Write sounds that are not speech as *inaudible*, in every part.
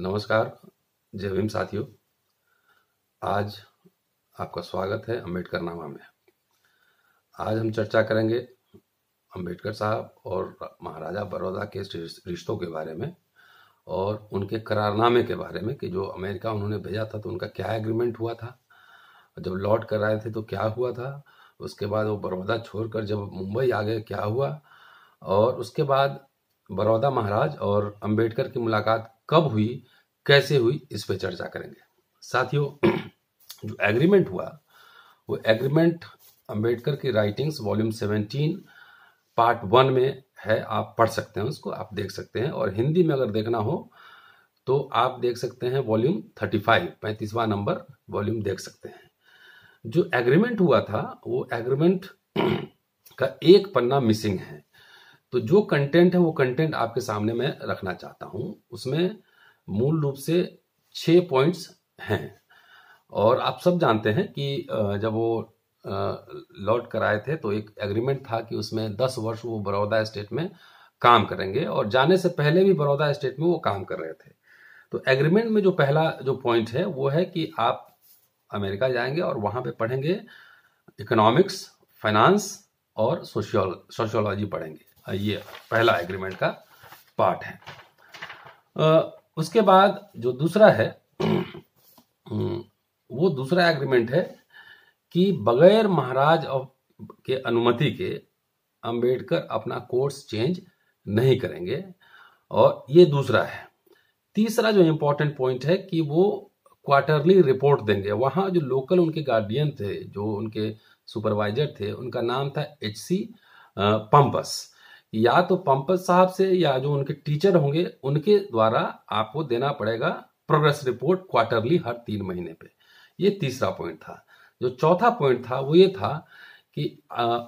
नमस्कार जय भीम साथियों आज आपका स्वागत है अंबेडकर नामा में आज हम चर्चा करेंगे अंबेडकर साहब और महाराजा बड़ौदा के रिश्तों के बारे में और उनके करारनामे के बारे में कि जो अमेरिका उन्होंने भेजा था तो उनका क्या एग्रीमेंट हुआ था जब लौट कर आए थे तो क्या हुआ था उसके बाद वो बड़ौदा छोड़कर जब मुंबई आ गए क्या हुआ और उसके बाद बड़ौदा महाराज और अंबेडकर की मुलाकात कब हुई कैसे हुई इस पर चर्चा करेंगे साथियों जो एग्रीमेंट हुआ वो एग्रीमेंट अंबेडकर की राइटिंग्स वॉल्यूम 17 पार्ट वन में है आप पढ़ सकते हैं उसको आप देख सकते हैं और हिंदी में अगर देखना हो तो आप देख सकते हैं वॉल्यूम 35 पैंतीसवा नंबर वॉल्यूम देख सकते हैं जो एग्रीमेंट हुआ था वो एग्रीमेंट का एक पन्ना मिसिंग है तो जो कंटेंट है वो कंटेंट आपके सामने मैं रखना चाहता हूं उसमें मूल रूप से छह पॉइंट्स हैं और आप सब जानते हैं कि जब वो लॉट कराए थे तो एक एग्रीमेंट था कि उसमें दस वर्ष वो बड़ौदा स्टेट में काम करेंगे और जाने से पहले भी बड़ौदा स्टेट में वो काम कर रहे थे तो एग्रीमेंट में जो पहला जो पॉइंट है वो है कि आप अमेरिका जाएंगे और वहां पे पढ़ेंगे इकोनॉमिक्स फाइनेंस और सोशियोल सोशियोलॉजी पढ़ेंगे ये पहला एग्रीमेंट का पार्ट है उसके बाद जो दूसरा है *clears throat* वो दूसरा एग्रीमेंट है कि बगैर महाराज के अनुमति के अंबेडकर अपना कोर्स चेंज नहीं करेंगे और ये दूसरा है तीसरा जो इम्पोर्टेंट पॉइंट है कि वो क्वार्टरली रिपोर्ट देंगे वहां जो लोकल उनके गार्डियन थे जो उनके सुपरवाइजर थे उनका नाम था एच सी पंपस या तो पंपस साहब से या जो उनके टीचर होंगे उनके द्वारा आपको देना पड़ेगा प्रोग्रेस रिपोर्ट क्वार्टरली हर तीन महीने पे ये तीसरा पॉइंट था जो चौथा पॉइंट था वो ये था कि आ,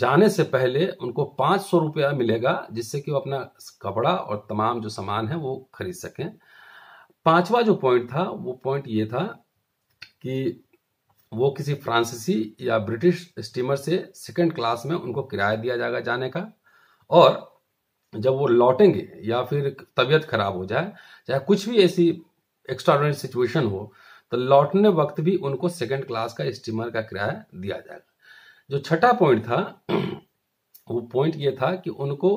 जाने से पहले उनको पांच सौ रुपया मिलेगा जिससे कि वो अपना कपड़ा और तमाम जो सामान है वो खरीद सकें पांचवा जो पॉइंट था वो पॉइंट ये था कि वो किसी फ्रांसीसी या ब्रिटिश स्टीमर से सेकेंड क्लास में उनको किराया दिया जाएगा जाने का और जब वो लौटेंगे या फिर तबीयत खराब हो जाए चाहे कुछ भी ऐसी एक्स्ट्रा सिचुएशन हो तो लौटने वक्त भी उनको सेकेंड क्लास का स्टीमर का किराया दिया जाएगा जो छठा पॉइंट था वो पॉइंट ये था कि उनको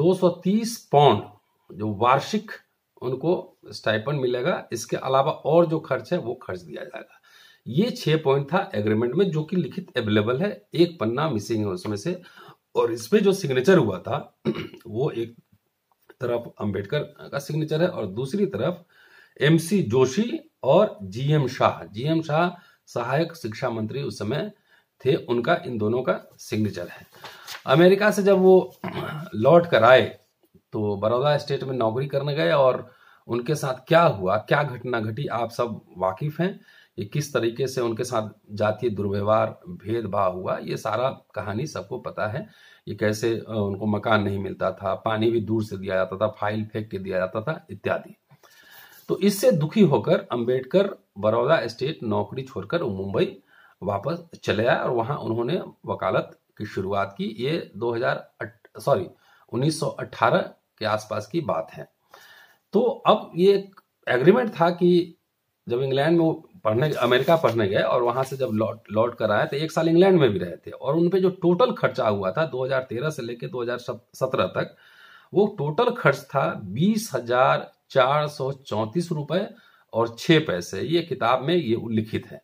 230 पाउंड जो वार्षिक उनको स्टाइपन मिलेगा इसके अलावा और जो खर्च है वो खर्च दिया जाएगा ये छह पॉइंट था एग्रीमेंट में जो कि लिखित अवेलेबल है एक पन्ना मिसिंग है उसमें से और इसमें जो सिग्नेचर हुआ था *clears throat* वो एक तरफ अंबेडकर का सिग्नेचर है और दूसरी तरफ एमसी जोशी और जीएम शाह जीएम शाह सहायक शिक्षा मंत्री उस समय थे उनका इन दोनों का सिग्नेचर है अमेरिका से जब वो *clears throat* लौट कर आए तो बड़ौदा स्टेट में नौकरी करने गए और उनके साथ क्या हुआ क्या घटना घटी आप सब वाकिफ हैं ये किस तरीके से उनके साथ जातीय दुर्व्यवहार भेदभाव हुआ ये सारा कहानी सबको पता है ये कैसे उनको मकान नहीं मिलता था पानी भी दूर से दिया जाता था फाइल फेंक के दिया जाता था इत्यादि तो इससे दुखी होकर अंबेडकर बड़ौदा स्टेट नौकरी छोड़कर मुंबई वापस चले आए और वहां उन्होंने वकालत की शुरुआत की ये 2000 सॉरी 1918 के आसपास की बात है तो अब ये एग्रीमेंट था कि जब इंग्लैंड में पढ़ने अमेरिका पढ़ने गए और वहाँ से जब लौट लौट कर आए तो एक साल इंग्लैंड में भी रहे थे और उन पर जो टोटल खर्चा हुआ था 2013 से लेकर 2017 तक वो टोटल खर्च था बीस हजार चार सौ चौंतीस रुपये और छः पैसे ये किताब में ये उल्लिखित है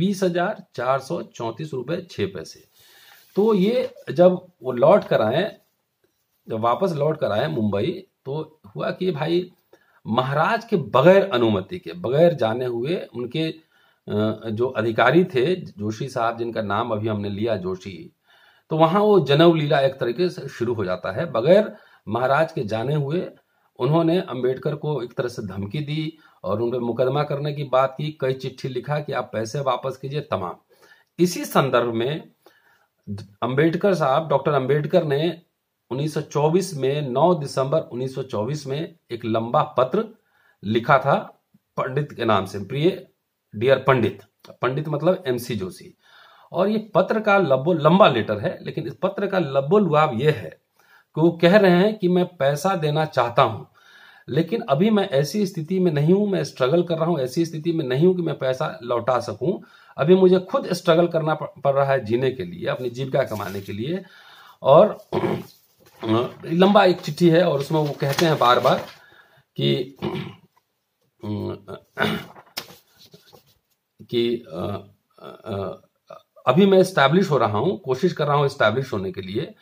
बीस हजार चार सौ चौंतीस रुपये छः पैसे तो ये जब वो लौट कर आए जब वापस लौट कर आए मुंबई तो हुआ कि भाई महाराज के बगैर अनुमति के बगैर जाने हुए उनके जो अधिकारी थे जोशी साहब जिनका नाम अभी हमने लिया जोशी तो वहां वो जनव लीला एक तरीके से शुरू हो जाता है बगैर महाराज के जाने हुए उन्होंने अंबेडकर को एक तरह से धमकी दी और उन पर मुकदमा करने की बात की कई चिट्ठी लिखा कि आप पैसे वापस कीजिए तमाम इसी संदर्भ में अंबेडकर साहब डॉक्टर अंबेडकर ने 1924 में 9 दिसंबर 1924 में एक लंबा पत्र लिखा था पंडित के नाम से प्रिय डियर पंडित पंडित मतलब एमसी जोशी और ये पत्र का लबो लंबा लेटर है लेकिन इस पत्र का लबो लुआब यह है कि वो कह रहे हैं कि मैं पैसा देना चाहता हूं लेकिन अभी मैं ऐसी स्थिति में नहीं हूं मैं स्ट्रगल कर रहा हूं ऐसी स्थिति में नहीं हूं कि मैं पैसा लौटा सकूं अभी मुझे खुद स्ट्रगल करना पड़ रहा है जीने के लिए अपनी जीविका कमाने के लिए और लंबा एक चिट्ठी है और उसमें वो कहते हैं बार बार कि कि अभी मैं स्टैब्लिश हो रहा हूं कोशिश कर रहा हूं स्टैब्लिश होने के लिए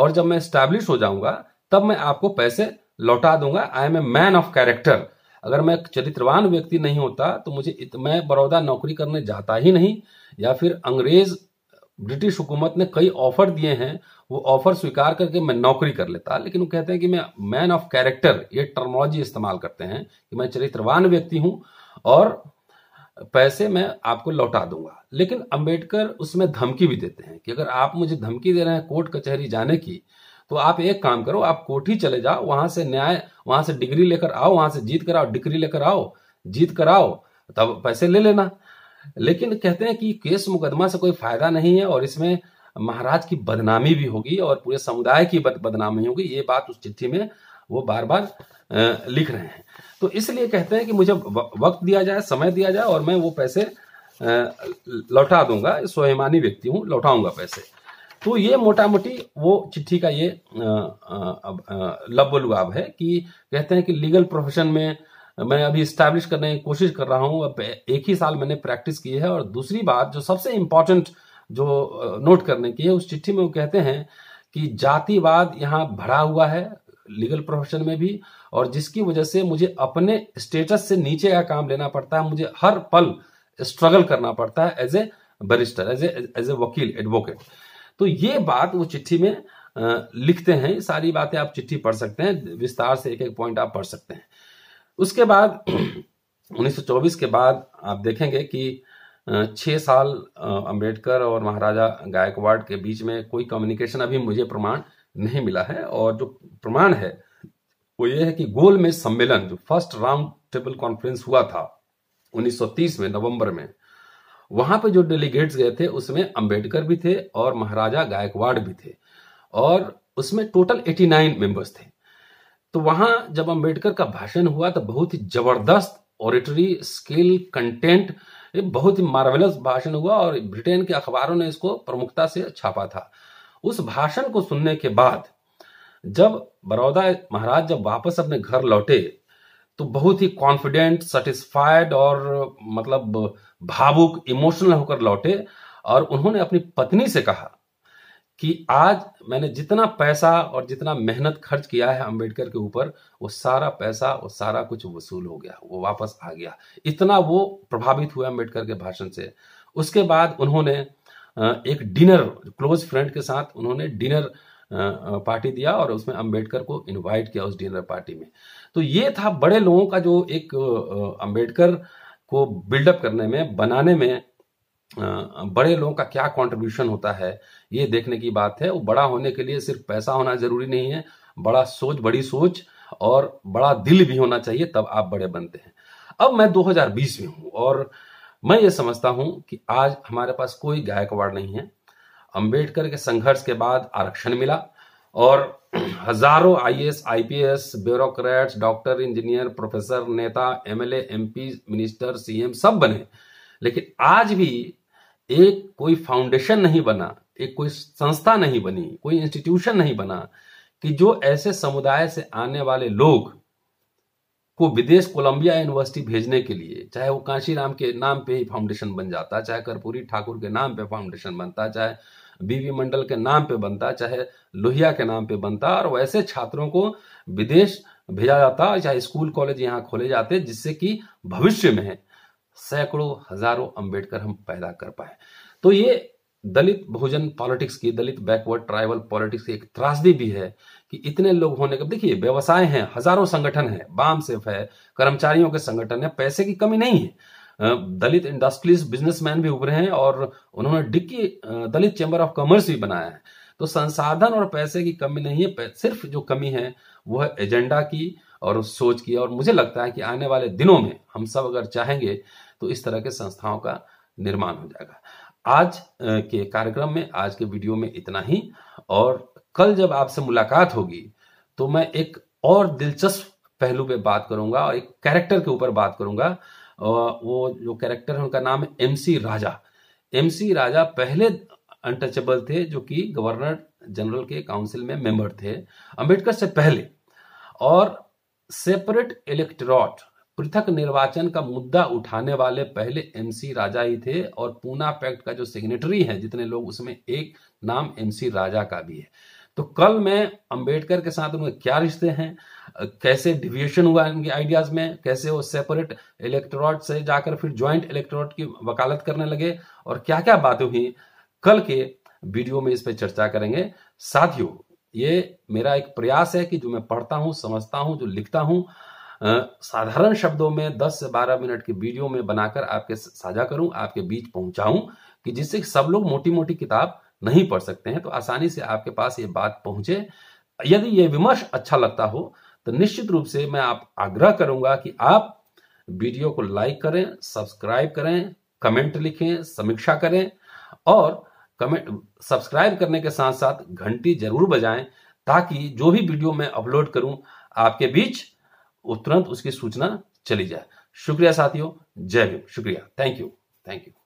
और जब मैं स्टैब्लिश हो जाऊंगा तब मैं आपको पैसे लौटा दूंगा I am a man of character अगर मैं चरित्रवान व्यक्ति नहीं होता तो मुझे इत, मैं बड़ौदा नौकरी करने जाता ही नहीं या फिर अंग्रेज ब्रिटिश हुकूमत ने कई ऑफर दिए हैं वो ऑफर स्वीकार करके मैं नौकरी कर लेता लेकिन वो कहते हैं कि मैं मैन ऑफ कैरेक्टर ये टर्मोलॉजी इस्तेमाल करते हैं कि मैं चरित्रवान व्यक्ति हूं और पैसे मैं आपको लौटा दूंगा लेकिन अंबेडकर उसमें धमकी भी देते हैं कि अगर आप मुझे धमकी दे रहे हैं कोर्ट कचहरी जाने की तो आप एक काम करो आप कोर्ट ही चले जाओ वहां से न्याय वहां से डिग्री लेकर आओ वहां से जीत कर आओ डिग्री लेकर आओ जीत कर आओ तब पैसे ले लेना लेकिन कहते हैं कि केस मुकदमा से कोई फायदा नहीं है और इसमें महाराज की बदनामी भी होगी और पूरे समुदाय की बदनामी होगी ये बात उस चिट्ठी में वो बार बार लिख रहे हैं तो इसलिए कहते हैं कि मुझे वक्त दिया जाए समय दिया जाए और मैं वो पैसे लौटा दूंगा स्वयमानी व्यक्ति हूँ लौटाऊंगा पैसे तो ये मोटा मोटी वो चिट्ठी का ये लुआब है कि कहते हैं कि लीगल प्रोफेशन में मैं अभी स्टैब्लिश करने की कोशिश कर रहा हूँ अब एक ही साल मैंने प्रैक्टिस की है और दूसरी बात जो सबसे इम्पोर्टेंट जो नोट करने की है उस चिट्ठी में वो कहते हैं कि जातिवाद यहाँ भरा हुआ है लीगल प्रोफेशन में भी और जिसकी वजह से मुझे अपने स्टेटस से नीचे का काम लेना पड़ता है मुझे हर पल स्ट्रगल करना पड़ता है as a barrister as as a वकील एडवोकेट तो ये बात वो चिट्ठी में लिखते हैं सारी बातें आप चिट्ठी पढ़ सकते हैं विस्तार से एक एक पॉइंट आप पढ़ सकते हैं उसके बाद 1924 *clears throat* के बाद आप देखेंगे कि छः साल अंबेडकर और महाराजा गायकवाड़ के बीच में कोई कम्युनिकेशन अभी मुझे प्रमाण नहीं मिला है और जो प्रमाण है वो ये है कि गोल में सम्मेलन जो फर्स्ट राउंड टेबल कॉन्फ्रेंस हुआ था 1930 में नवंबर में वहां पे जो डेलीगेट्स गए थे उसमें अंबेडकर भी थे और महाराजा गायकवाड़ भी थे और उसमें टोटल 89 मेंबर्स थे तो वहां जब अंबेडकर का भाषण हुआ तो बहुत ही जबरदस्त ऑरिटरी स्किल कंटेंट ये बहुत ही मार्वेलस भाषण हुआ और ब्रिटेन के अखबारों ने इसको प्रमुखता से छापा था उस भाषण को सुनने के बाद जब बड़ौदा महाराज जब वापस अपने घर लौटे तो बहुत ही कॉन्फिडेंट सेटिस्फाइड और मतलब भावुक इमोशनल होकर लौटे और उन्होंने अपनी पत्नी से कहा कि आज मैंने जितना पैसा और जितना मेहनत खर्च किया है अंबेडकर के ऊपर वो सारा पैसा और सारा कुछ वसूल हो गया वो वापस आ गया इतना वो प्रभावित हुए अंबेडकर के भाषण से उसके बाद उन्होंने एक डिनर क्लोज फ्रेंड के साथ उन्होंने डिनर पार्टी दिया और उसमें अंबेडकर को इनवाइट किया उस डिनर पार्टी में तो ये था बड़े लोगों का जो एक अंबेडकर को बिल्डअप करने में बनाने में बड़े लोगों का क्या कंट्रीब्यूशन होता है ये देखने की बात है वो बड़ा होने के लिए सिर्फ पैसा होना जरूरी नहीं है बड़ा सोच बड़ी सोच और बड़ा दिल भी होना चाहिए तब आप बड़े बनते हैं अब मैं 2020 में हूं और मैं ये समझता हूं कि आज हमारे पास कोई गायकवाड़ नहीं है अंबेडकर के संघर्ष के बाद आरक्षण मिला और हजारों IAS IPS bureaucrats doctor engineer professor नेता एमएलए एमपी मिनिस्टर सीएम सब बने लेकिन आज भी एक कोई फाउंडेशन नहीं बना एक कोई संस्था नहीं बनी कोई इंस्टीट्यूशन नहीं बना कि जो ऐसे समुदाय से आने वाले लोग को विदेश कोलंबिया यूनिवर्सिटी भेजने के लिए चाहे वो काशी राम के नाम पे ही फाउंडेशन बन जाता चाहे कर्पूरी ठाकुर के नाम पे फाउंडेशन बनता चाहे बीवी मंडल के नाम पे बनता चाहे लोहिया के नाम पे बनता और वैसे छात्रों को विदेश भेजा जाता चाहे स्कूल कॉलेज यहाँ खोले जाते जिससे कि भविष्य में सैकड़ों हजारों अंबेडकर हम पैदा कर पाए तो ये दलित बहुजन पॉलिटिक्स की दलित बैकवर्ड ट्राइबल पॉलिटिक्स की एक त्रासदी भी है कि इतने लोग होने के देखिए व्यवसाय हैं हजारों संगठन है बाम सेफ है कर्मचारियों के संगठन है पैसे की कमी नहीं है दलित इंडस्ट्रीज बिजनेसमैन भी उभरे हैं और उन्होंने DICCI Dalit chamber of commerce भी बनाया है तो संसाधन और पैसे की कमी नहीं है सिर्फ जो कमी है वह है एजेंडा की और सोच की और मुझे लगता है कि आने वाले दिनों में हम सब अगर चाहेंगे तो इस तरह के संस्थाओं का निर्माण हो जाएगा आज के कार्यक्रम में आज के वीडियो में इतना ही और कल जब आपसे मुलाकात होगी तो मैं एक और दिलचस्प पहलू पे बात करूंगा और एक कैरेक्टर के ऊपर बात करूंगा वो जो कैरेक्टर है उनका नाम है एमसी राजा एमसी राजा पहले अनटचेबल थे जो कि गवर्नर जनरल के काउंसिल में मेंबर थे अंबेडकर से पहले और सेपरेट इलेक्ट्रॉट पृथक निर्वाचन का मुद्दा उठाने वाले पहले एमसी राजा ही थे और पूना पैक्ट का जो सिग्नेटरी है जितने लोग उसमें एक नाम एमसी राजा का भी है तो कल मैं अंबेडकर के साथ उनके क्या रिश्ते हैं कैसे डिविएशन हुआ इनके आइडियाज में कैसे वो सेपरेट इलेक्ट्रोट से जाकर फिर ज्वाइंट इलेक्ट्रोट की वकालत करने लगे और क्या क्या बातें हुई कल के वीडियो में इस पर चर्चा करेंगे साथियों ये मेरा एक प्रयास है कि जो मैं पढ़ता हूँ समझता हूँ जो लिखता हूँ साधारण शब्दों में 10 से 12 मिनट की वीडियो में बनाकर आपके साझा करूं आपके बीच पहुंचाऊं कि जिससे सब लोग मोटी मोटी किताब नहीं पढ़ सकते हैं तो आसानी से आपके पास ये बात पहुंचे यदि ये विमर्श अच्छा लगता हो तो निश्चित रूप से मैं आप आग्रह करूंगा कि आप वीडियो को लाइक करें सब्सक्राइब करें कमेंट लिखें समीक्षा करें और कमेंट सब्सक्राइब करने के साथ साथ घंटी जरूर बजाएं ताकि जो भी वीडियो मैं अपलोड करूं आपके बीच तुरंत उसकी सूचना चली जाए शुक्रिया साथियों जय भीम शुक्रिया थैंक यू थैंक यू